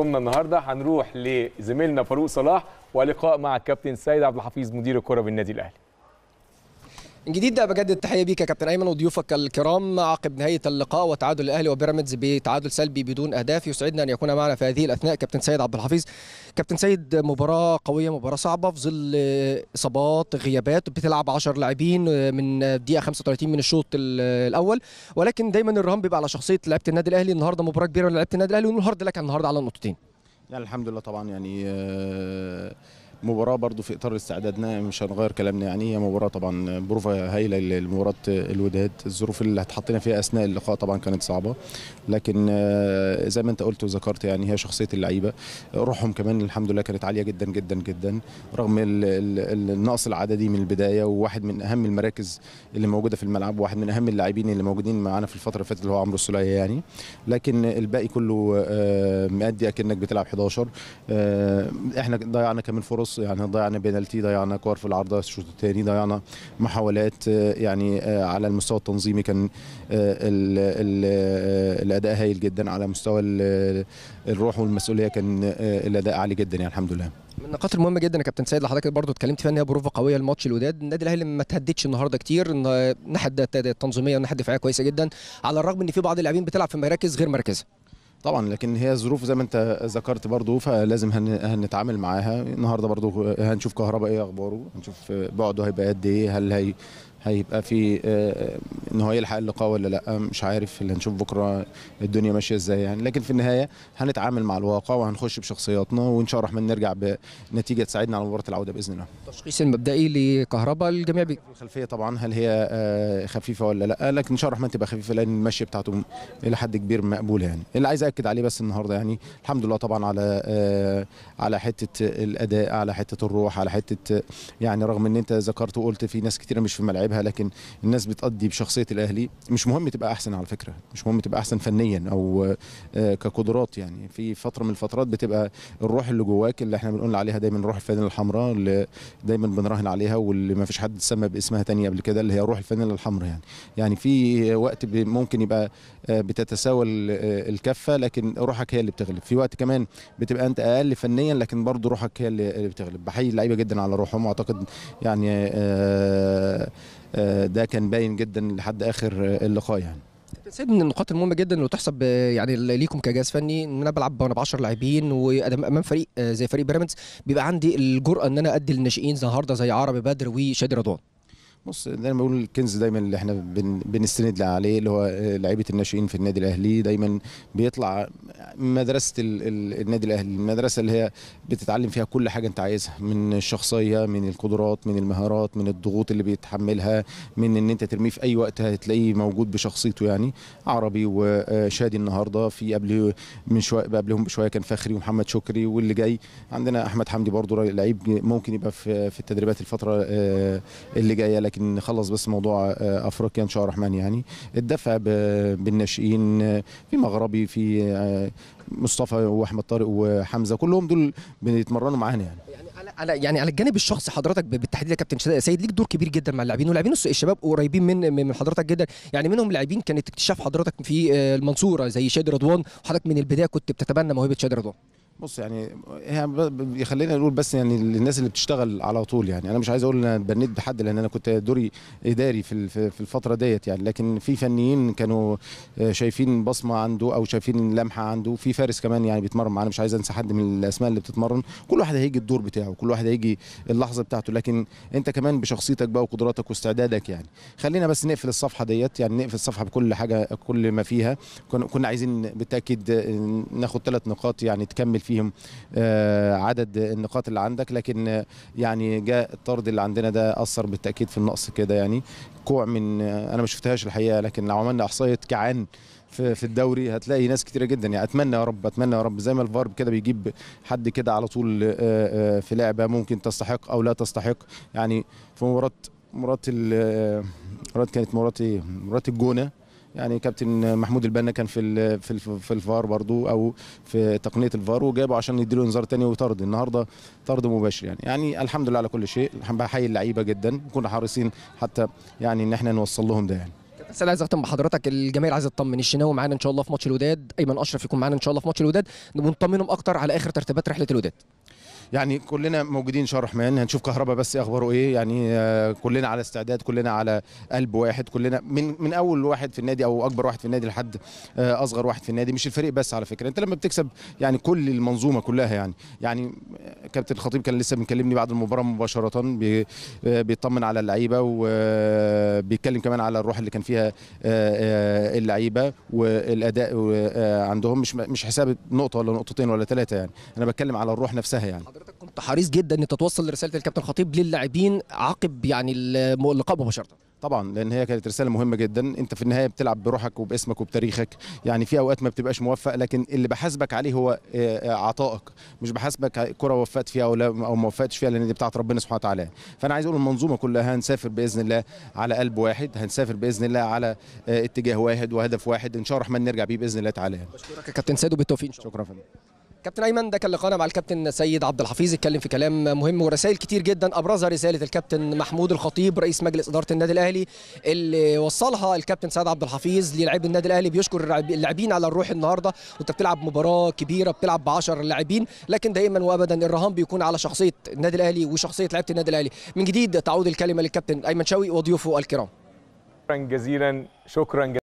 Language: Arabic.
قمنا النهارده هنروح لزميلنا فاروق صلاح ولقاء مع الكابتن سيد عبد الحفيظ مدير الكره بالنادي الاهلي جديد جديد بجد التحيه بيك يا كابتن ايمن وضيوفك الكرام عقب نهايه اللقاء وتعادل الاهلي وبيراميدز بتعادل سلبي بدون اهداف يسعدنا ان يكون معنا في هذه الاثناء كابتن سيد عبد الحفيظ كابتن سيد مباراه قويه مباراه صعبه في ظل اصابات غيابات بتلعب 10 لاعبين آه، من دقيقه 35 من الشوط الاول ولكن دايما الرهان بيبقى على شخصيه لعيبه النادي الاهلي النهارده مباراه كبيره لعيبه النادي الاهلي والنهارده لك النهارده على النقطتين يعني الحمد لله طبعا يعني آه مباراه برضو في اطار استعدادنا مش هنغير كلامنا يعني هي مباراه طبعا بروفا هايله لمباراه الوداد الظروف اللي اتحطينا فيها اثناء اللقاء طبعا كانت صعبه لكن آه، زي ما انت قلت وذكرت يعني هي شخصيه اللعيبه روحهم كمان الحمد لله كانت عاليه جدا جدا جدا رغم النقص العددي من البدايه وواحد من اهم المراكز اللي موجوده في الملعب وواحد من اهم اللاعبين اللي موجودين معانا في الفتره اللي فاتت اللي هو عمرو السلية يعني لكن الباقي كله آه، مادي اكنك بتلعب 11 آه، احنا ضيعنا كمان فرص فرص يعني ضيعنا بنالتي ضيعنا كور في العارضه الشوط الثاني ضيعنا محاولات آه، يعني آه، على المستوى التنظيمي كان الـ آه، الـ الاداء هايل جدا على مستوى الروح والمسؤوليه كان الاداء عالي جدا يعني الحمد لله من النقاط المهمه جدا يا كابتن سيد حضرتك برضه اتكلمت فيها ان هي بروفه قويه لماتش الوداد النادي الاهلي ما تهددش النهارده كتير الناحيه التنظيميه والناحيه الدفاعيه كويسه جدا على الرغم ان في بعض اللاعبين بتلعب في مراكز غير مركزها طبعا لكن هي الظروف زي ما انت ذكرت برضو فلازم هن... هنتعامل معاها النهارده برضو هنشوف كهرباء ايه اخباره هنشوف بعده هيبقى قد ايه هل هي هيبقى في آه، آه، ان هو يلحق اللقاء ولا لا مش عارف اللي هنشوف بكره الدنيا ماشيه ازاي يعني لكن في النهايه هنتعامل مع الواقع وهنخش بشخصياتنا وان شاء الله الرحمن نرجع بنتيجه تساعدنا على مباراه العوده باذن الله. التشخيص المبدئي لكهرباء الجميع بي... الخلفيه طبعا هل هي آه، خفيفه ولا لا لكن ان شاء الله الرحمن تبقى خفيفه لان المشي بتاعته الى حد كبير مقبوله يعني اللي عايز اكد عليه بس النهارده يعني الحمد لله طبعا على على حته الاداء على حته الروح على حته يعني رغم ان انت ذكرت وقلت في ناس كثيره مش في ملعب بيكسبها لكن الناس بتقضي بشخصية الأهلي مش مهم تبقى أحسن على فكرة مش مهم تبقى أحسن فنيا أو آه، كقدرات يعني في فترة من الفترات بتبقى الروح اللي جواك اللي احنا بنقول عليها دايما روح الفنانة الحمراء اللي دايما بنراهن عليها واللي ما فيش حد سمى باسمها تانية قبل كده اللي هي روح الفنانة الحمراء يعني يعني في وقت ممكن يبقى آه، بتتساوى آه، الكفة لكن روحك هي اللي بتغلب في وقت كمان بتبقى أنت أقل فنيا لكن برضه روحك هي اللي بتغلب بحيي اللعيبة جدا على روحهم واعتقد يعني آه ده كان باين جدا لحد اخر اللقاء يعني سيد من النقاط المهمه جدا اللي تحسب يعني ليكم كجهاز فني ان انا بلعب وانا ب 10 لاعبين وامام فريق آه، زي فريق بيراميدز بيبقى عندي الجرأه ان انا ادي للناشئين النهارده زي عربي بدر وشادي رضوان بص دايما بقول الكنز دايما اللي احنا بنستند عليه اللي هو آه، لعيبه الناشئين في النادي الاهلي دايما بيطلع مدرسه النادي الاهلي المدرسه اللي هي بتتعلم فيها كل حاجه انت عايزها من الشخصيه من القدرات من المهارات من الضغوط اللي بيتحملها من ان انت ترميه في اي وقت هتلاقيه موجود بشخصيته يعني عربي وشادي النهارده في قبل من شويه قبلهم بشويه كان فخري ومحمد شكري واللي جاي عندنا احمد حمدي برده لعيب ممكن يبقى في التدريبات الفتره آه، اللي جايه لكن نخلص بس موضوع آه، افريقيا ان شاء الله الرحمن يعني الدفع بالناشئين آه، في مغربي في آه، مصطفى واحمد طارق وحمزه كلهم دول بيتمرنوا معانا يعني يعني على يعني على الجانب الشخصي حضرتك بالتحديد يا كابتن سيد ليك دور كبير جدا مع اللاعبين واللاعبين الشباب قريبين من من حضرتك جدا يعني منهم لاعبين كانت اكتشاف حضرتك في المنصوره زي شادي رضوان حضرتك من البدايه كنت بتتبنى موهبه شادي رضوان بص يعني يخلينا نقول بس يعني للناس اللي بتشتغل على طول يعني انا مش عايز اقول ان انا اتبنيت بحد لان انا كنت دوري اداري في في الفتره ديت يعني لكن في فنيين كانوا آه، شايفين بصمه عنده او شايفين لمحه عنده في فارس كمان يعني بيتمرن معانا مش عايز انسى حد من الاسماء اللي بتتمرن كل واحد هيجي الدور بتاعه كل واحد هيجي اللحظه بتاعته لكن انت كمان بشخصيتك بقى وقدراتك واستعدادك يعني خلينا بس نقفل الصفحه ديت يعني نقفل الصفحه بكل حاجه كل ما فيها كنا عايزين بالتاكيد آه، ناخد ثلاث نقاط يعني تكمل فيهم آه، عدد النقاط اللي عندك لكن آه، يعني جاء الطرد اللي عندنا ده اثر بالتاكيد في النقص كده يعني كوع من آه، انا ما شفتهاش الحقيقه لكن لو عملنا احصائيه كعان في في الدوري هتلاقي ناس كتيره جدا يعني اتمنى يا رب اتمنى يا رب زي ما الفار كده بيجيب حد كده على طول في لعبه ممكن تستحق او لا تستحق يعني في مباراه مباراه ال مباراة كانت مباراه ايه مباراه الجونه يعني كابتن محمود البنا كان في في في الفار برضو او في تقنيه الفار وجابه عشان يديله انذار تاني وطرد النهارده طرد مباشر يعني يعني الحمد لله على كل شيء بحيي اللعيبه جدا كنا حريصين حتى يعني ان احنا نوصل لهم ده يعني بس انا عايز اختم بحضرتك الجماهير عايز تطمن الشناوي معانا ان شاء الله في ماتش الوداد ايمن اشرف يكون معانا ان شاء الله في ماتش الوداد نطمنهم اكتر على اخر ترتيبات رحله الوداد يعني كلنا موجودين شهر رحمن هنشوف كهربا بس اخباره ايه يعني آه، كلنا على استعداد كلنا على قلب واحد كلنا من من اول واحد في النادي او اكبر واحد في النادي لحد آه، اصغر واحد في النادي مش الفريق بس على فكره انت لما بتكسب يعني كل المنظومه كلها يعني يعني آه، كابتن الخطيب كان لسه بيكلمني بعد المباراه مباشره بيطمن على اللعيبه وبيتكلم كمان على الروح اللي كان فيها اللعيبه والاداء عندهم مش مش حساب نقطه ولا نقطتين ولا ثلاثه يعني انا بتكلم على الروح نفسها يعني حريص جدا ان تتوصل رساله الكابتن خطيب للاعبين عقب يعني اللقاء مباشره طبعا لان هي كانت رساله مهمه جدا انت في النهايه بتلعب بروحك وباسمك وبتاريخك يعني في اوقات ما بتبقاش موفق لكن اللي بحاسبك عليه هو آه، آه، عطائك مش بحاسبك كره وفقت فيها او لا او ما وفقتش فيها لان دي بتاعه ربنا سبحانه وتعالى فانا عايز اقول المنظومه كلها هنسافر باذن الله على قلب واحد هنسافر باذن الله على آه، اتجاه واحد وهدف واحد ان شاء الله الرحمن نرجع بيه باذن الله تعالى بشكرك يا كابتن سيد وبالتوفيق ان شاء الله شكرا فندم كابتن ايمن ده كان لقانا مع الكابتن سيد عبد الحفيظ اتكلم في كلام مهم ورسائل كتير جدا ابرزها رساله الكابتن محمود الخطيب رئيس مجلس اداره النادي الاهلي اللي وصلها الكابتن سيد عبد الحفيظ للاعبي النادي الاهلي بيشكر اللاعبين على الروح النهارده وانت بتلعب مباراه كبيره بتلعب ب 10 لاعبين لكن دائما وابدا الرهان بيكون على شخصيه النادي الاهلي وشخصيه لعيبه النادي الاهلي من جديد تعود الكلمه للكابتن ايمن شوي وضيوفه الكرام شكرا جزيلا شكرا جزيلا